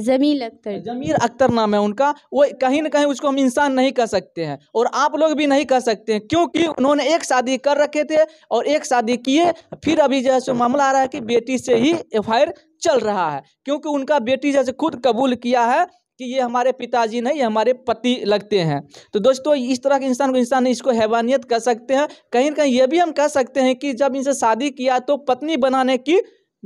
जमील अख्तर जमीर अख्तर नाम है उनका वो कहीं ना कहीं उसको हम इंसान नहीं कह सकते हैं और आप लोग भी नहीं कह सकते हैं क्योंकि उन्होंने एक शादी कर रखे थे और एक शादी किए फिर अभी जो है मामला आ रहा है कि बेटी से ही एफ चल रहा है क्योंकि उनका बेटी जैसे खुद कबूल किया है कि ये हमारे पिताजी नहीं ये हमारे पति लगते हैं तो दोस्तों इस तरह के इंसान को इंसान इसको हैवानियत कह सकते हैं कहीं ना कहीं ये भी हम कह सकते हैं कि जब इनसे शादी किया तो पत्नी बनाने की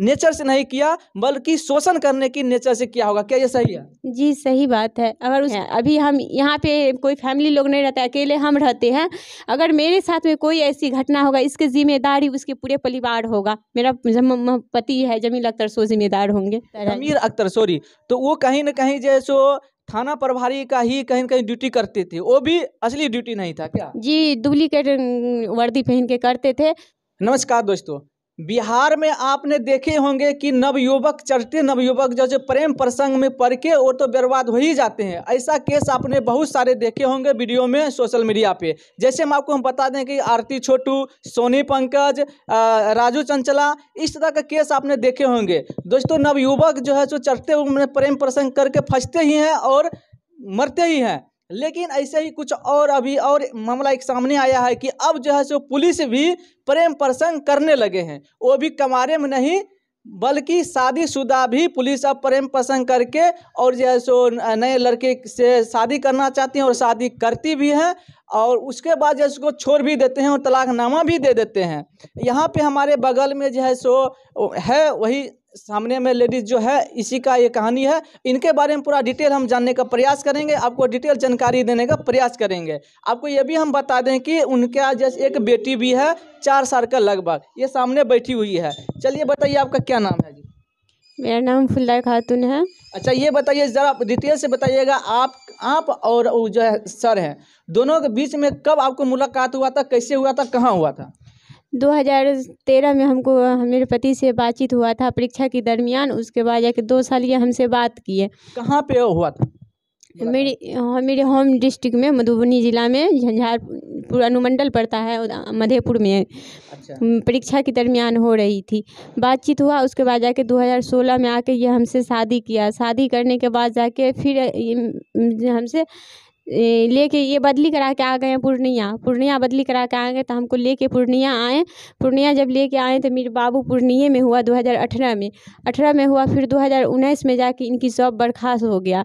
नेचर से नहीं किया बल्कि शोषण करने की नेचर से किया होगा क्या ये सही है जी सही बात है अगर उस हाँ। अभी हम यहाँ पे कोई फैमिली लोग नहीं रहता अकेले हम रहते हैं अगर मेरे साथ में कोई ऐसी घटना होगा इसके जिम्मेदारी उसके पूरे परिवार होगा मेरा पति है जमील अख्तर सो जिम्मेदार होंगे जमीर अख्तर सॉरी तो वो कहीं ना कहीं जैसो थाना प्रभारी का ही कहीं ना कहीं ड्यूटी करते थे वो भी असली ड्यूटी नहीं था क्या जी डुप्लीकेट वर्दी पहन के करते थे नमस्कार दोस्तों बिहार में आपने देखे होंगे कि नवयुवक चढ़ते नवयुवक जो जो प्रेम प्रसंग में पढ़ के वो तो बर्बाद हो ही जाते हैं ऐसा केस आपने बहुत सारे देखे होंगे वीडियो में सोशल मीडिया पे जैसे हम आपको हम बता दें कि आरती छोटू सोनी पंकज राजू चंचला इस तरह का केस आपने देखे होंगे दोस्तों नवयुवक जो है सो चढ़ते प्रेम प्रसंग करके फंसते ही हैं और मरते ही हैं लेकिन ऐसे ही कुछ और अभी और मामला एक सामने आया है कि अब जो है सो पुलिस भी प्रेम प्रसंग करने लगे हैं वो भी कमारे में नहीं बल्कि शादीशुदा भी पुलिस अब प्रेम प्रसंग करके और जो है सो नए लड़के से शादी करना चाहती हैं और शादी करती भी हैं और उसके बाद जो है उसको छोड़ भी देते हैं और तलाकनामा भी दे देते हैं यहाँ पे हमारे बगल में जो है सो है वही सामने में लेडीज जो है इसी का ये कहानी है इनके बारे में पूरा डिटेल हम जानने का प्रयास करेंगे आपको डिटेल जानकारी देने का प्रयास करेंगे आपको ये भी हम बता दें कि उनका जैसे एक बेटी भी है चार साल का लगभग ये सामने बैठी हुई है चलिए बताइए आपका क्या नाम है जी मेरा नाम फुल्ला खातून है अच्छा ये बताइए ज़रा डिटेल से बताइएगा आप आप और जो है सर हैं दोनों के बीच में कब आपको मुलाकात हुआ था कैसे हुआ था कहाँ हुआ था दो हज़ार तेरह में हमको मेरे पति से बातचीत हुआ था परीक्षा के दरमियान उसके बाद जाके दो साल ये हमसे बात किए कहाँ पे हुआ था मेरे हाँ, मेरे होम डिस्ट्रिक्ट में मधुबनी ज़िला में झंझारपुर अनुमंडल पड़ता है मधेपुर में अच्छा। परीक्षा के दरमियान हो रही थी बातचीत हुआ उसके बाद जाके 2016 में आके ये हमसे शादी किया शादी करने के बाद जाके फिर हमसे लेके ये बदली करा के आ गए हैं पूर्णिया पूर्णिया बदली करा के आ गए तो हमको लेके पूर्णिया आए पूर्णिया जब लेके आए तो मेरे बाबू पूर्णिया में हुआ 2018 में अठारह में हुआ फिर 2019 में जाके इनकी जॉब बर्खास्त हो गया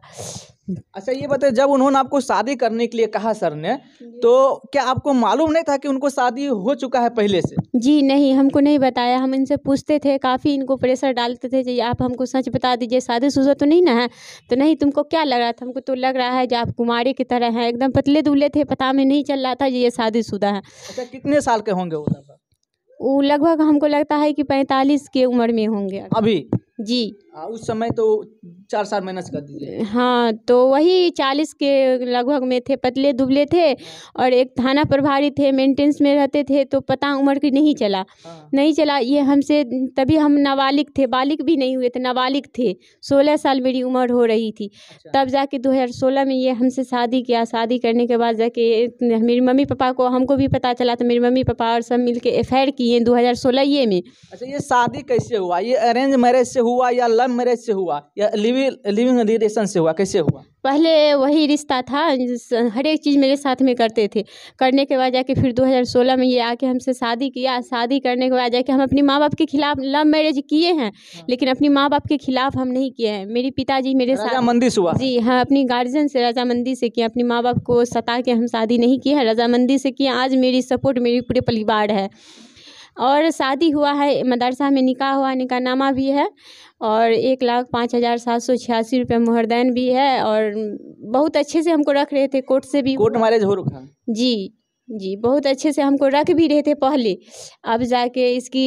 अच्छा ये बताए जब उन्होंने आपको शादी करने के लिए कहा सर ने तो क्या आपको मालूम नहीं था कि उनको शादी हो चुका है पहले से जी नहीं हमको नहीं बताया हम इनसे पूछते थे काफ़ी इनको प्रेशर डालते थे जी आप हमको सच बता दीजिए शुदा तो नहीं ना है तो नहीं तुमको क्या लग रहा था हमको तो लग रहा है जो आप कुमारी की तरह हैं एकदम पतले दुबले थे पता में नहीं चल रहा था ये शादीशुदा है अच्छा कितने साल के होंगे वो लगभग हमको लगता है कि पैंतालीस के उम्र में होंगे अभी जी आ, उस समय तो चार साल मेहनत कर दीजिए हाँ तो वही चालीस के लगभग में थे पतले दुबले थे हाँ। और एक थाना प्रभारी थे मेंटेनेंस में रहते थे तो पता उम्र की नहीं चला हाँ। नहीं चला ये हमसे तभी हम नाबालिग थे बालिक भी नहीं हुए थे नाबालिग थे सोलह साल मेरी उम्र हो रही थी अच्छा। तब जाके दो हज़ार सोलह में ये हमसे शादी किया शादी करने के बाद जाके मेरी मम्मी पापा को हमको भी पता चला तो मेरी मम्मी पापा और सब मिल के एफ आई आर किए दो हज़ार सोलह ये में अच्छा ये शादी कैसे हुआ ये अरेंज मैरिज से हुआ या लव मैरिज से हुआ या लिविंग भी लिविंग रिलेशन से हुआ कैसे हुआ पहले वही रिश्ता था हर एक चीज़ मेरे साथ में करते थे करने के बाद जाके फिर 2016 में ये आके हमसे शादी किया शादी करने के बाद जाके हम अपने माँ बाप के खिलाफ लव मैरिज किए हैं हाँ। लेकिन अपने माँ बाप के खिलाफ हम नहीं किए हैं मेरे पिताजी मेरे साथ मंदी से हुआ जी हाँ अपनी गार्जियन से रजामंदी से किए अपने माँ बाप को सता के हम शादी नहीं किए हैं रजामंदी से किए आज मेरी सपोर्ट मेरी पूरे परिवार है और शादी हुआ है मदरसा में निकाह हुआ नामा भी है और एक लाख पाँच हज़ार सात सौ छियासी रुपये मुहरदैन भी है और बहुत अच्छे से हमको रख रहे थे कोर्ट से भी कोर्ट मैरिज हो रखा जी जी बहुत अच्छे से हमको रख भी रहे थे पहले अब जाके इसकी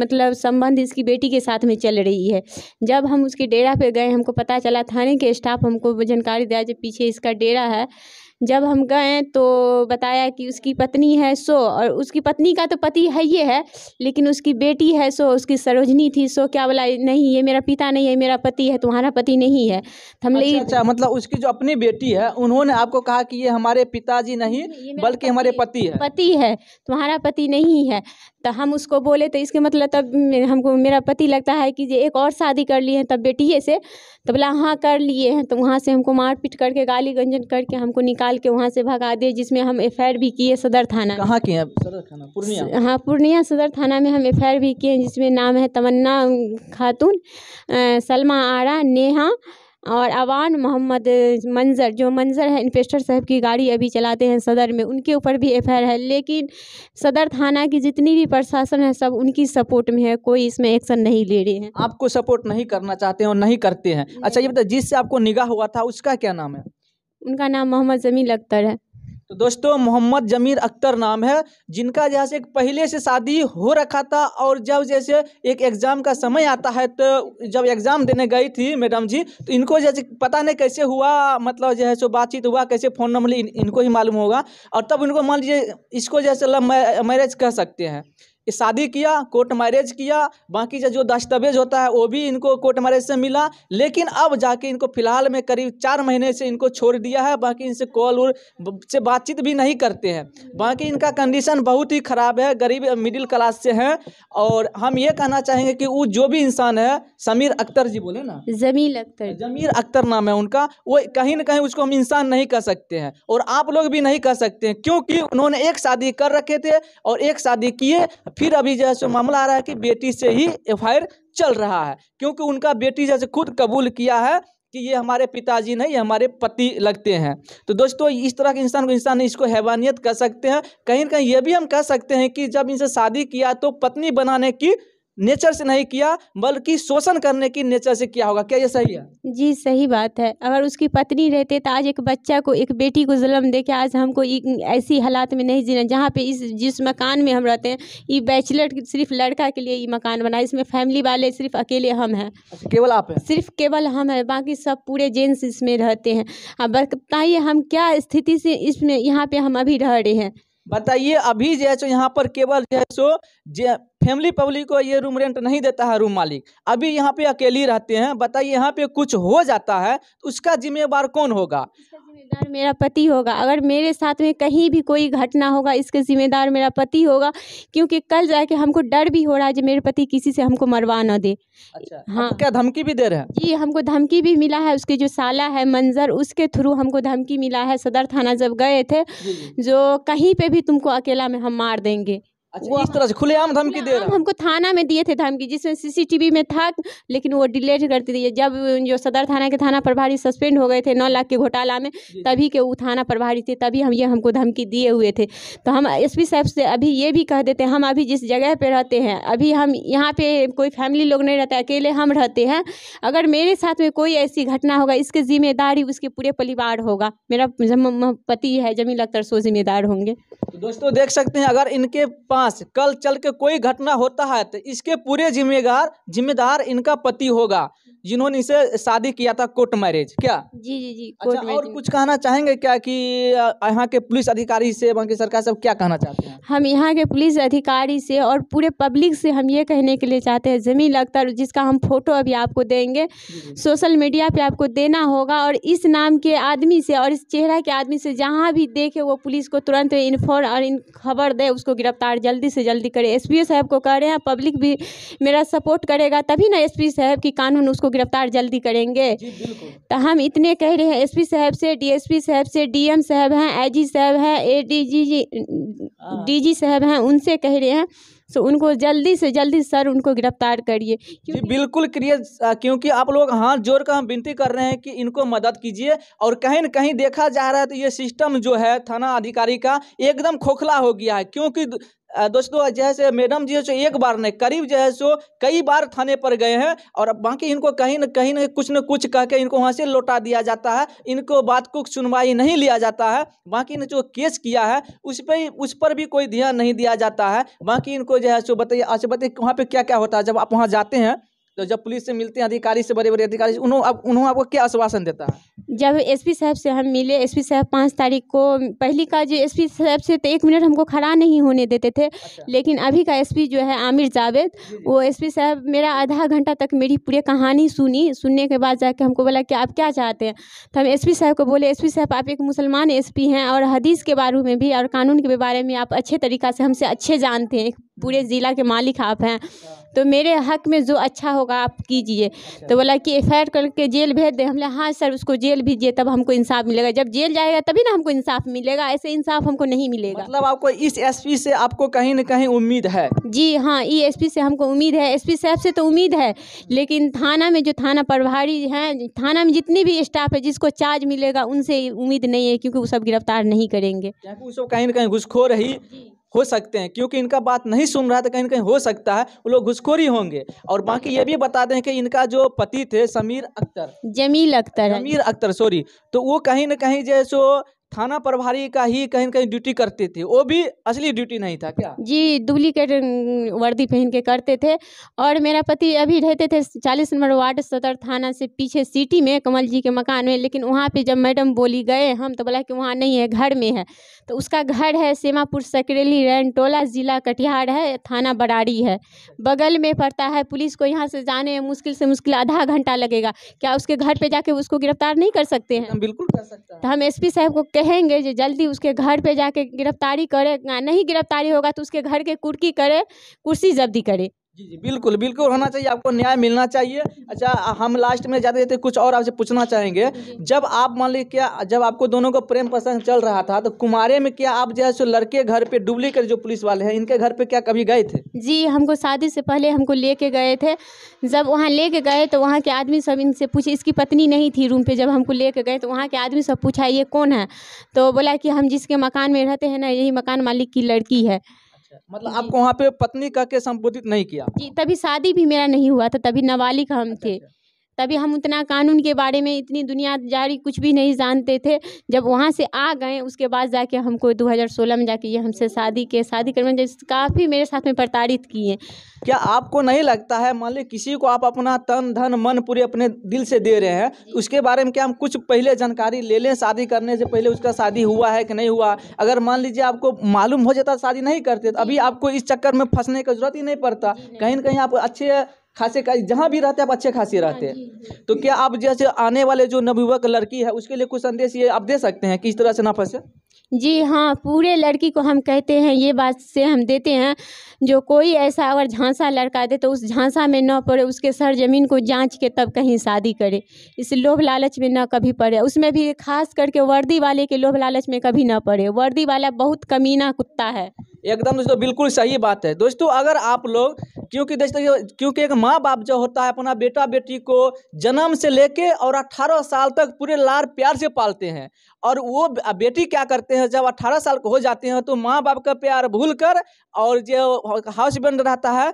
मतलब संबंध इसकी बेटी के साथ में चल रही है जब हम उसके डेरा पे गए हमको पता चला थाने के स्टाफ हमको जानकारी दिया जो पीछे इसका डेरा है जब हम गए तो बताया कि उसकी पत्नी है सो और उसकी पत्नी का तो पति है ही है लेकिन उसकी बेटी है सो उसकी सरोजनी थी सो क्या बोला नहीं ये मेरा पिता नहीं है मेरा पति है तुम्हारा पति नहीं है तो हम ले अच्छा, अच्छा मतलब उसकी जो अपनी बेटी है उन्होंने आपको कहा कि ये हमारे पिताजी नहीं बल्कि हमारे पति है पति है तुम्हारा पति नहीं है तो हम उसको बोले तो इसके मतलब तब हमको मेरा पति लगता है कि एक और शादी कर लिए हैं तब बेटिए से तो बोला हाँ कर लिए हैं तो वहाँ से हमको मारपीट करके गाली गंजन करके हमको निकाल निकाल के वहाँ से भगा दिए जिसमें हम एफ भी किए सदर थाना कहाँ के पूर्णिया हाँ पूर्णिया सदर थाना में हम एफ भी किए जिसमें नाम है तमन्ना खातून सलमा आरा नेहा और अवान मोहम्मद मंजर जो मंजर है इन्वेस्टर साहब की गाड़ी अभी चलाते हैं सदर में उनके ऊपर भी एफ है लेकिन सदर थाना की जितनी भी प्रशासन है सब उनकी सपोर्ट में है कोई इसमें एक्शन नहीं ले रहे हैं आपको सपोर्ट नहीं करना चाहते हैं और नहीं करते हैं अच्छा ये बताइए जिससे आपको निगाह हुआ था उसका क्या नाम है उनका नाम मोहम्मद जमील अख्तर है तो दोस्तों मोहम्मद जमीर अख्तर नाम है जिनका जैसे पहले से शादी हो रखा था और जब जैसे एक एग्ज़ाम का समय आता है तो जब एग्ज़ाम देने गई थी मैडम जी तो इनको जैसे पता नहीं कैसे हुआ मतलब जो है सो बातचीत हुआ कैसे फ़ोन नंबर इन, इनको ही मालूम होगा और तब इनको मान लीजिए इसको जैसे मैरिज कह सकते हैं शादी किया कोर्ट मैरिज किया बाकी जो दस्तावेज होता है वो भी इनको कोर्ट मैरिज से मिला लेकिन अब जाके इनको फिलहाल में करीब चार महीने से इनको छोड़ दिया है बाकी इनसे कॉल उल से बातचीत भी नहीं करते हैं बाकी इनका कंडीशन बहुत ही ख़राब है गरीब मिडिल क्लास से हैं और हम ये कहना चाहेंगे कि वो जो भी इंसान है समीर अख्तर जी बोले ना जमीर अख्तर जमीर अख्तर नाम है उनका वो कहीं ना कहीं उसको हम इंसान नहीं कह सकते हैं और आप लोग भी नहीं कह सकते हैं क्योंकि उन्होंने एक शादी कर रखे थे और एक शादी किए फिर अभी जैसे मामला आ रहा है कि बेटी से ही एफ चल रहा है क्योंकि उनका बेटी जैसे खुद कबूल किया है कि ये हमारे पिताजी नहीं ये हमारे पति लगते हैं तो दोस्तों इस तरह के इंसान को इंसान इसको हैवानियत कह सकते हैं कहीं ना कहीं ये भी हम कह सकते हैं कि जब इनसे शादी किया तो पत्नी बनाने की नेचर से नहीं किया बल्कि शोषण करने की नेचर से किया होगा क्या ये सही है जी सही बात है अगर उसकी पत्नी रहते तो आज एक बच्चा को एक बेटी को जुलम देखे आज हमको ऐसी हालात में नहीं जीना जहाँ पे इस जिस मकान में हम रहते हैं ये बैचलर सिर्फ लड़का के लिए ये मकान बना इसमें फैमिली वाले सिर्फ अकेले हम हैं अच्छा, केवल आप है। सिर्फ केवल हम हैं बाकी सब पूरे जेंट्स इसमें रहते हैं अब बताइए हम क्या स्थिति से इसमें यहाँ पे हम अभी रह रहे हैं बताइए अभी जो है सो यहाँ पर केवल जो है सो जे फैमिली पब्लिक को ये रूम रेंट नहीं देता है रूम मालिक अभी यहाँ पे अकेली रहते हैं बताइए यहाँ पे कुछ हो जाता है तो उसका जिम्मेवार कौन होगा जिम्मेदार मेरा पति होगा अगर मेरे साथ में कहीं भी कोई घटना होगा इसके ज़िम्मेदार मेरा पति होगा क्योंकि कल जाके हमको डर भी हो रहा है जो मेरे पति किसी से हमको मरवा ना दे अच्छा, हाँ क्या धमकी भी दे रहे हैं जी हमको धमकी भी मिला है उसके जो साला है मंजर उसके थ्रू हमको धमकी मिला है सदर थाना जब गए थे जो कहीं पर भी तुमको अकेला में हम मार देंगे अच्छा, वो इस तरह से खुलेआम धमकी दे रहा हमको थाना में दिए थे धमकी जिसमें सीसीटीवी में था लेकिन वो डिलेट करती थी जब जो सदर थाना के थाना प्रभारी सस्पेंड हो गए थे नौ लाख के घोटाला में तभी के वो थाना प्रभारी थे तभी हम ये हमको धमकी दिए हुए थे तो हम एस पी साहब से अभी ये भी कह देते हम अभी जिस जगह पर रहते हैं अभी हम यहाँ पे कोई फैमिली लोग नहीं रहते अकेले हम रहते हैं अगर मेरे साथ में कोई ऐसी घटना होगा इसके जिम्मेदारी उसके पूरे परिवार होगा मेरा पति है जमील अख्तर सो जिम्मेदार होंगे तो दोस्तों देख सकते हैं अगर इनके पाँच कल चल के कोई घटना होता है तो इसके पूरे जिम्मेदार जिम्मेदार इनका पति होगा जिन्होंने इसे शादी किया था कोर्ट मैरिज क्या जी जी जी अच्छा, और कुछ कहना चाहेंगे क्या कि यहाँ के पुलिस अधिकारी से की सरकार से क्या कहना चाहते हैं हम यहाँ के पुलिस अधिकारी से और पूरे पब्लिक से हम ये कहने के लिए चाहते हैं जमीन लगता जिसका हम फोटो अभी आपको देंगे सोशल मीडिया पे आपको देना होगा और इस नाम के आदमी से और इस चेहरा के आदमी से जहाँ भी देखे वो पुलिस को तुरंत इन्फॉर्म और इन खबर दे उसको गिरफ्तार जल्दी से जल्दी करे एस साहब को कह रहे हैं पब्लिक भी मेरा सपोर्ट करेगा तभी ना एस साहब की कानून उसको इसको गिरफ्तार जल्दी करेंगे तो हम इतने कह रहे हैं एसपी साहब से डीएसपी साहब से डीएम साहब हैं आईजी साहब हैं एडीजी डीजी हाँ। साहब हैं उनसे कह रहे हैं सो उनको जल्दी से जल्दी सर उनको गिरफ्तार करिए जी बिल्कुल क्रिया क्योंकि आप लोग हाथ जोड़ कर हम विनती कर रहे हैं कि इनको मदद कीजिए और कहीं ना कहीं देखा जा रहा है तो ये सिस्टम जो है थाना अधिकारी का एकदम खोखला हो गया है क्योंकि दोस्तों जो है से मैडम जी है एक बार नहीं करीब जो है सो कई बार थाने पर गए हैं और बाकी इनको कहीं न कहीं न कुछ न कुछ कह के इनको वहाँ से लौटा दिया जाता है इनको बात को सुनवाई नहीं लिया जाता है बाकी ने जो केस किया है उस पर उस पर भी कोई ध्यान नहीं दिया जाता है बाकी इनको जो है सो बताइए अच्छा बताइए वहाँ पर क्या क्या होता है जब आप वहाँ जाते हैं तो जब पुलिस से मिलते हैं अधिकारी से बड़े बड़े अधिकारी उन्होंने आप, उन्होंने आपको क्या आश्वासन देता है जब एसपी साहब से हम मिले एसपी साहब पाँच तारीख को पहली का जो एसपी साहब से तो एक मिनट हमको खड़ा नहीं होने देते थे अच्छा। लेकिन अभी का एसपी जो है आमिर जावेद वो एसपी साहब मेरा आधा घंटा तक मेरी पूरी कहानी सुनी सुनने के बाद जाके हमको बोला कि आप क्या चाहते हैं तो हम एस साहब को बोले एस साहब आप एक मुसलमान एस हैं और हदीस के बारे में भी और कानून के बारे में आप अच्छे तरीक़ा से हमसे अच्छे जानते हैं पूरे ज़िला के मालिक आप हैं तो मेरे हक़ में जो अच्छा होगा आप कीजिए तो बोला कि एफ आई आर करके जेल भेज दें हम हाँ सर उसको जेल भेजिए तब हमको इंसाफ मिलेगा जब जेल जाएगा तभी ना हमको इंसाफ मिलेगा ऐसे इंसाफ हमको नहीं मिलेगा मतलब आपको इस एस पी से आपको कहीं ना कहीं उम्मीद है जी हाँ ई एस पी से हमको उम्मीद है एस पी साहब से तो उम्मीद है लेकिन थाना में जो थाना प्रभारी हैं थाना में जितनी भी स्टाफ है जिसको चार्ज मिलेगा उनसे उम्मीद नहीं है क्योंकि वो सब गिरफ्तार नहीं करेंगे कहीं ना कहीं घुसखोर ही हो सकते हैं क्योंकि इनका बात नहीं सुन रहा था तो कहीं कहीं हो सकता है वो लोग घुसखोरी होंगे और बाकी ये भी बता दें कि इनका जो पति थे समीर अख्तर जमील अख्तर हाँ जमीर अख्तर सॉरी तो वो कहीं ना कहीं जैसो थाना प्रभारी का ही कहीं कहीं ड्यूटी करते थे वो भी असली ड्यूटी नहीं था क्या जी डुप्लीकेट वर्दी पहन के करते थे और मेरा पति अभी रहते थे चालीस नंबर वार्ड सदर थाना से पीछे सिटी में कमल जी के मकान में लेकिन वहाँ पे जब मैडम बोली गए हम तो बोला कि वहाँ नहीं है घर में है तो उसका घर है सेमापुर सकरेली रैनटोला ज़िला कटिहार है थाना बराड़ी है बगल में पड़ता है पुलिस को यहाँ से जाने में मुश्किल से मुश्किल आधा घंटा लगेगा क्या उसके घर पर जाके उसको गिरफ्तार नहीं कर सकते हैं बिल्कुल कर सकते हैं तो हम एस साहब को कहेंगे जो जल्दी उसके घर पे जाके गिरफ्तारी करे नहीं गिरफ्तारी होगा तो उसके घर के कुर्की करे कुर्सी जब्दी करे जी जी बिल्कुल बिल्कुल होना चाहिए आपको न्याय मिलना चाहिए अच्छा हम लास्ट में जाते जाते कुछ और आपसे पूछना चाहेंगे जब आप मान ली क्या जब आपको दोनों को प्रेम पसंद चल रहा था तो कुमारे में क्या आप जो है सो लड़के घर पे डुप्लीकेट जो पुलिस वाले हैं इनके घर पे क्या कभी गए थे जी हमको शादी से पहले हमको लेके गए थे जब वहाँ लेके गए तो वहाँ के आदमी सब इनसे पूछे इसकी पत्नी नहीं थी रूम पे जब हमको लेके गए तो वहाँ के आदमी सब पूछा ये कौन है तो बोला कि हम जिसके मकान में रहते हैं ना यही मकान मालिक की लड़की है मतलब आपको वहाँ पे पत्नी कह के संबोधित नहीं किया जी तभी शादी भी मेरा नहीं हुआ था तभी नाबालिग हम अच्छा, थे अच्छा। तभी हम उतना कानून के बारे में इतनी दुनिया जारी कुछ भी नहीं जानते थे जब वहाँ से आ गए उसके बाद जाके हमको 2016 में जाके ये हमसे शादी के शादी जैसे काफ़ी मेरे साथ में प्रताड़ित किए क्या आपको नहीं लगता है मान ली किसी को आप अपना तन धन मन पूरे अपने दिल से दे रहे हैं उसके बारे में क्या हम कुछ पहले जानकारी ले लें शादी करने से पहले उसका शादी हुआ है कि नहीं हुआ अगर मान लीजिए आपको मालूम हो जाता शादी नहीं करते तो अभी आपको इस चक्कर में फंसने का जरूरत ही नहीं पड़ता कहीं ना कहीं आप अच्छे खासे का जहाँ भी रहते हैं आप अच्छे खासे रहते हैं हाँ हाँ तो क्या आप जैसे आने वाले जो नवयुवक लड़की है उसके लिए कुछ संदेश ये आप दे सकते हैं किस तरह से ना फंसे जी हाँ पूरे लड़की को हम कहते हैं ये बात से हम देते हैं जो कोई ऐसा अगर झांसा लड़का दे तो उस झांसा में न पड़े उसके सर ज़मीन को जांच के तब कहीं शादी करे इस लोभ लालच में न कभी पड़े उसमें भी खास करके वर्दी वाले के लोभ लालच में कभी न पड़े वर्दी वाला बहुत कमीना कुत्ता है एकदम दोस्तों बिल्कुल सही बात है दोस्तों अगर आप लोग क्योंकि दोस्तों क्योंकि एक माँ बाप जो होता है अपना बेटा बेटी को जन्म से लेके और 18 साल तक पूरे लार प्यार से पालते हैं और वो बेटी क्या करते हैं जब अट्ठारह साल के हो जाते हैं तो माँ बाप का प्यार भूल कर और जो हाउसबेंड रहता है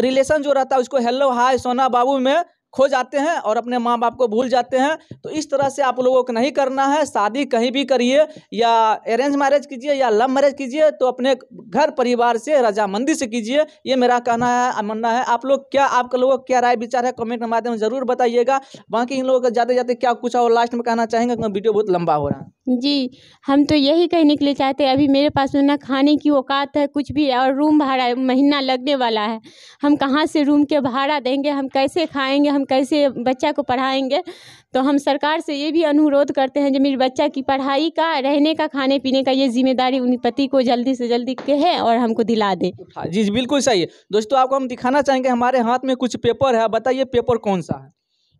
रिलेशन जो रहता है उसको हेलो हाय सोना बाबू में खो जाते हैं और अपने माँ बाप को भूल जाते हैं तो इस तरह से आप लोगों को नहीं करना है शादी कहीं भी करिए या अरेंज मैरिज कीजिए या लव मैरिज कीजिए तो अपने घर परिवार से रजामंदी से कीजिए ये मेरा कहना है मानना है आप लोग क्या आपका लोगों क्या राय विचार है कमेंट के माध्यम जरूर बताइएगा बाकी इन लोगों का जाते जाते क्या कुछ और लास्ट में कहना चाहेंगे क्योंकि वीडियो बहुत लंबा हो रहा है जी हम तो यही कहने के लिए चाहते हैं अभी मेरे पास ना खाने की औकात है कुछ भी और रूम भाड़ा महीना लगने वाला है हम कहाँ से रूम के भाड़ा देंगे हम कैसे खाएंगे हम कैसे बच्चा को पढ़ाएंगे तो हम सरकार से ये भी अनुरोध करते हैं जो मेरे बच्चा की पढ़ाई का रहने का खाने पीने का ये जिम्मेदारी उन पति को जल्दी से जल्दी कहे और हमको दिला दे जी बिल्कुल सही है दोस्तों आपको हम दिखाना चाहेंगे हमारे हाथ में कुछ पेपर है बताइए पेपर कौन सा है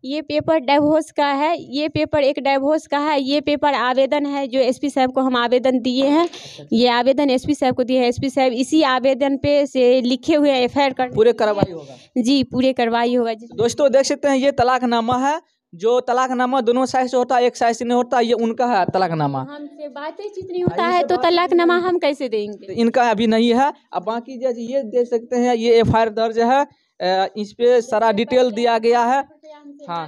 ये पेपर डैभोस का है ये पेपर एक डाइवोर्स का है ये पेपर आवेदन है जो एसपी साहब को हम आवेदन दिए हैं ये आवेदन एसपी साहब को दिए हैं एसपी साहब इसी आवेदन पे से लिखे हुए एफ आई आर पूरे कार्रवाई होगा जी पूरे कार्रवाई होगा जी दोस्तों देख सकते हैं ये तलाकनामा है जो तलाकनामा दोनों साइड से होता है एक साइड से नहीं होता ये उनका है तलाकनामा हमसे बातचीत नहीं होता है तो तलाकनामा हम कैसे देंगे इनका अभी नहीं है अब बाकी जज ये देख सकते हैं ये एफ दर्ज है इस पे सारा डिटेल दिया गया है हाँ।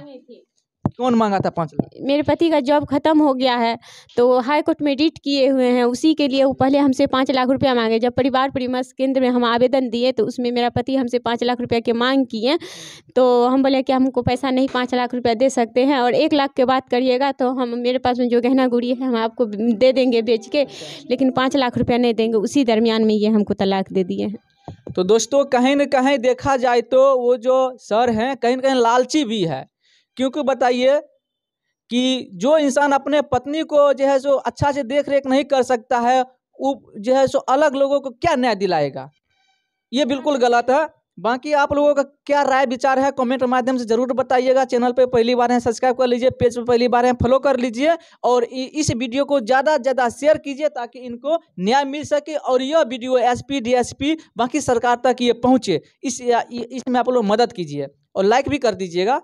कौन मांगा था पाँच लाख मेरे पति का जॉब खत्म हो गया है तो हाई कोर्ट में रिट किए हुए हैं उसी के लिए वो पहले हमसे पाँच लाख रुपया मांगे जब परिवार परिमर्श केंद्र में हम आवेदन दिए तो उसमें मेरा पति हमसे पाँच लाख रुपया की मांग किए तो हम बोले कि हमको पैसा नहीं पाँच लाख रुपया दे सकते हैं और एक लाख के बात करिएगा तो हम मेरे पास में जो गहना गुड़ी है हम आपको दे देंगे बेच के लेकिन पाँच लाख रुपया नहीं देंगे उसी दरमियान में ये हमको तलाक दे दिए हैं तो दोस्तों कहीं ना कहीं देखा जाए तो वो जो सर हैं कहीं ना कहीं लालची भी है क्योंकि बताइए कि जो इंसान अपने पत्नी को जो है सो अच्छा से देख रेख नहीं कर सकता है वो जो है सो अलग लोगों को क्या न्याय दिलाएगा ये बिल्कुल गलत है बाकी आप लोगों का क्या राय विचार है कमेंट के माध्यम से जरूर बताइएगा चैनल पे पहली बार है सब्सक्राइब कर लीजिए पेज पे पहली बार है फॉलो कर लीजिए और इस वीडियो को ज़्यादा से ज़्यादा शेयर कीजिए ताकि इनको न्याय मिल सके और यह वीडियो एसपी डीएसपी बाकी सरकार तक ये पहुँचे इस इसमें आप लोग मदद कीजिए और लाइक भी कर दीजिएगा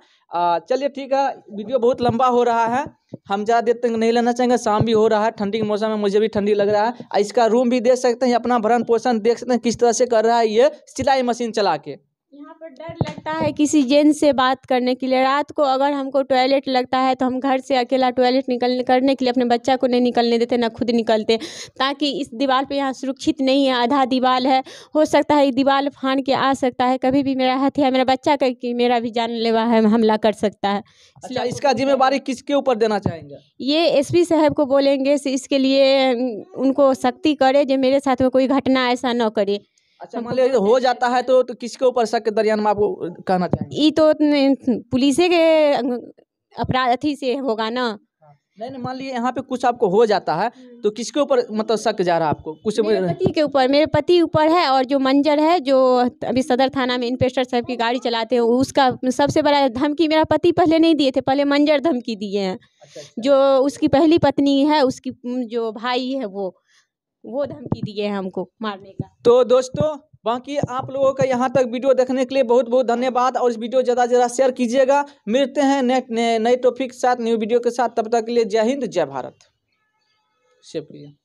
चलिए ठीक है वीडियो बहुत लंबा हो रहा है हम ज़्यादा देर तक नहीं लेना चाहेंगे शाम भी हो रहा है ठंडी के मौसम में मुझे भी ठंडी लग रहा है इसका रूम भी देख सकते हैं अपना भरण पोषण देख सकते हैं किस तरह से कर रहा है ये सिलाई मशीन चला के यहाँ पर डर लगता है किसी जेन से बात करने के लिए रात को अगर हमको टॉयलेट लगता है तो हम घर से अकेला टॉयलेट निकलने करने के लिए अपने बच्चा को नहीं निकलने देते ना खुद निकलते ताकि इस दीवार पे यहाँ सुरक्षित नहीं है आधा दीवार है हो सकता है दीवार फान के आ सकता है कभी भी मेरा हाथ है मेरा बच्चा का मेरा भी जानलेवा है हमला कर सकता है अच्छा, इसका जिम्मेवारी किसके ऊपर देना चाहेंगे ये एस साहब को बोलेंगे इसके लिए उनको सख्ती करे जो मेरे साथ में कोई घटना ऐसा न करे अच्छा मान लीजिए हो जाता है तो, तो किसके ऊपर शक दरियान में आपको कहना चाहिए ये तो पुलिस के अपराध अथी से होगा ना हाँ, नहीं नहीं मान लीजिए यहाँ पे कुछ आपको हो जाता है तो किसके ऊपर मतलब शक जा रहा है आपको कुछ पति के ऊपर मेरे पति ऊपर है और जो मंजर है जो अभी सदर थाना में इंस्पेक्टर साहब की गाड़ी चलाते हैं उसका सबसे बड़ा धमकी मेरा पति पहले नहीं दिए थे पहले मंजर धमकी दिए हैं अच्छा, अच्छा। जो उसकी पहली पत्नी है उसकी जो भाई है वो वो धमकी दिए है हमको मारने का तो दोस्तों बाकी आप लोगों का यहाँ तक वीडियो देखने के लिए बहुत बहुत धन्यवाद और इस वीडियो ज़्यादा ज़्यादा शेयर कीजिएगा मिलते हैं नेक्स्ट नए टॉपिक के साथ न्यू वीडियो के साथ तब तक के लिए जय हिंद जय भारत शुक्रिया